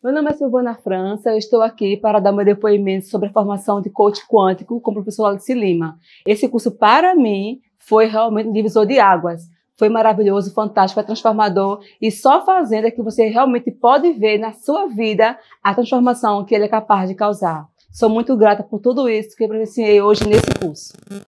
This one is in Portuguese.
Meu nome é Silvana França, eu estou aqui para dar meu depoimento sobre a formação de coach quântico com o professor Alice Lima. Esse curso, para mim, foi realmente um divisor de águas. Foi maravilhoso, fantástico, é transformador e só fazendo é que você realmente pode ver na sua vida a transformação que ele é capaz de causar. Sou muito grata por tudo isso que eu presenciei hoje nesse curso.